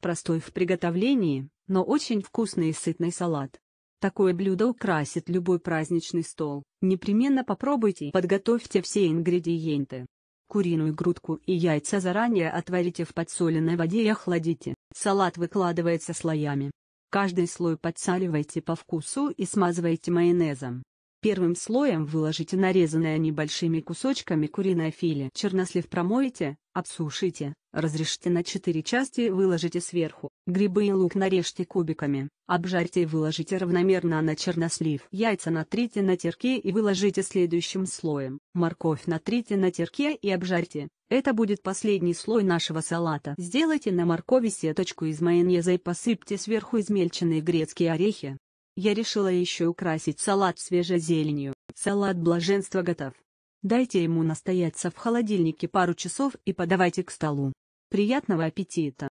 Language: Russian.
Простой в приготовлении, но очень вкусный и сытный салат. Такое блюдо украсит любой праздничный стол. Непременно попробуйте и подготовьте все ингредиенты. Куриную грудку и яйца заранее отварите в подсоленной воде и охладите. Салат выкладывается слоями. Каждый слой подсаливайте по вкусу и смазывайте майонезом. Первым слоем выложите нарезанное небольшими кусочками куриное филе. Чернослив промоете, обсушите, разрежьте на 4 части и выложите сверху. Грибы и лук нарежьте кубиками, обжарьте и выложите равномерно на чернослив. Яйца натрите на терке и выложите следующим слоем. Морковь натрите на терке и обжарьте. Это будет последний слой нашего салата. Сделайте на моркови сеточку из майонеза и посыпьте сверху измельченные грецкие орехи. Я решила еще украсить салат свежей зеленью. Салат блаженства готов. Дайте ему настояться в холодильнике пару часов и подавайте к столу. Приятного аппетита!